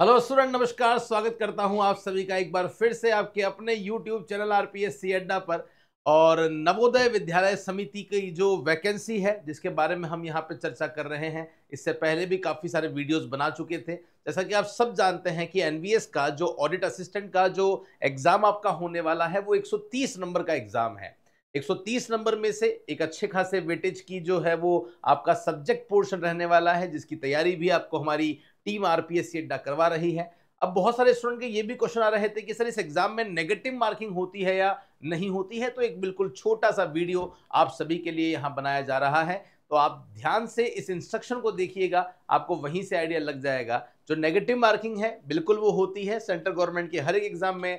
hello student नमस्कार स्वागत करता हूं आप सभी का एक बार फिर से आपके अपने YouTube channel R P S C अड्डा पर और नवोदय विद्यालय समिति की जो वैकेंसी है जिसके बारे में हम यहाँ पर चर्चा कर रहे हैं इससे पहले भी काफ़ी सारे वीडियोस बना चुके थे जैसा कि आप सब जानते हैं कि एन का जो ऑडिट असिस्टेंट का जो एग्ज़ाम आपका होने वाला है वो एक नंबर का एग्ज़ाम है 130 नंबर में से एक अच्छे खासे वेटेज की जो है वो आपका सब्जेक्ट पोर्शन रहने वाला है जिसकी तैयारी भी आपको हमारी टीम आरपीएससी अड्डा करवा रही है अब बहुत सारे स्टूडेंट के ये भी क्वेश्चन आ रहे थे कि सर इस एग्जाम में नेगेटिव मार्किंग होती है या नहीं होती है तो एक बिल्कुल छोटा सा वीडियो आप सभी के लिए यहाँ बनाया जा रहा है तो आप ध्यान से इस इंस्ट्रक्शन को देखिएगा आपको वहीं से आइडिया लग जाएगा जो नेगेटिव मार्किंग है बिल्कुल वो होती है सेंट्रल गवर्नमेंट के हर एक एग्जाम में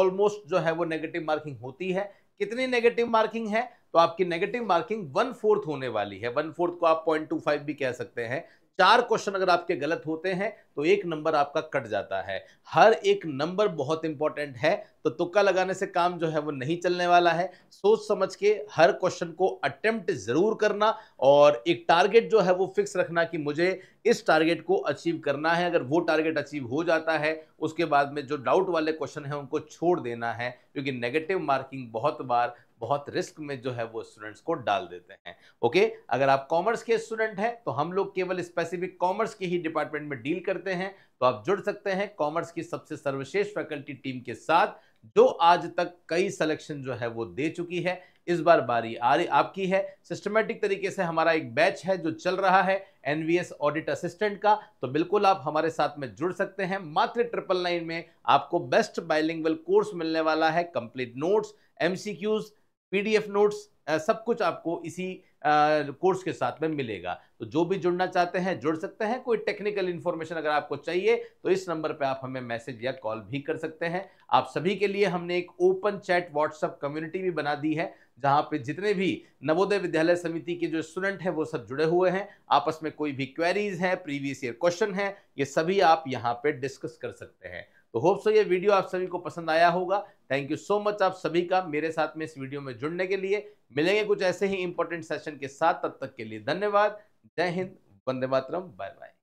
ऑलमोस्ट जो है वो नेगेटिव मार्किंग होती है कितनी नेगेटिव मार्किंग है तो आपकी नेगेटिव मार्किंग वन फोर्थ होने वाली है वन फोर्थ को आप पॉइंट टू फाइव भी कह सकते हैं चार क्वेश्चन अगर आपके गलत होते हैं तो एक नंबर आपका कट जाता है हर एक नंबर बहुत इंपॉर्टेंट है तो तुक्का लगाने से काम जो है वो नहीं चलने वाला है सोच समझ के हर क्वेश्चन को अटेम्प्ट ज़रूर करना और एक टारगेट जो है वो फिक्स रखना कि मुझे इस टारगेट को अचीव करना है अगर वो टारगेट अचीव हो जाता है उसके बाद में जो डाउट वाले क्वेश्चन हैं उनको छोड़ देना है क्योंकि नेगेटिव मार्किंग बहुत बार बहुत रिस्क में जो है वो स्टूडेंट्स को डाल देते हैं ओके अगर आप कॉमर्स के स्टूडेंट हैं तो हम लोग केवल स्पेसिफिक कॉमर्स के ही डिपार्टमेंट में डील करते हैं तो आप जुड़ सकते हैं कॉमर्स की सबसे सर्वश्रेष्ठ फैकल्टी टीम के साथ जो आज तक कई सिलेक्शन जो है वो दे चुकी है इस बार बारी आ रही आपकी है सिस्टमेटिक तरीके से हमारा एक बैच है जो चल रहा है एनवीएस ऑडिट असिस्टेंट का तो बिल्कुल आप हमारे साथ में जुड़ सकते हैं मात्र ट्रिपल नाइन में आपको बेस्ट बाइलिंगल कोर्स मिलने वाला है complete notes MCQs PDF notes सब कुछ आपको इसी कोर्स के साथ में मिलेगा तो जो भी जुड़ना चाहते हैं जुड़ सकते हैं कोई टेक्निकल इन्फॉर्मेशन अगर आपको चाहिए तो इस नंबर पे आप हमें मैसेज या कॉल भी कर सकते हैं आप सभी के लिए हमने एक ओपन चैट व्हाट्सअप कम्युनिटी भी बना दी है जहाँ पे जितने भी नवोदय विद्यालय समिति के जो स्टूडेंट हैं वो सब जुड़े हुए हैं आपस में कोई भी क्वेरीज हैं प्रीवियस ईयर क्वेश्चन हैं ये सभी आप यहाँ पे डिस्कस कर सकते हैं तो होप सो ये वीडियो आप सभी को पसंद आया होगा थैंक यू सो मच आप सभी का मेरे साथ में इस वीडियो में जुड़ने के लिए मिलेंगे कुछ ऐसे ही इंपॉर्टेंट सेशन के साथ तब तक के लिए धन्यवाद जय हिंद वंदे मातरम बाय बाय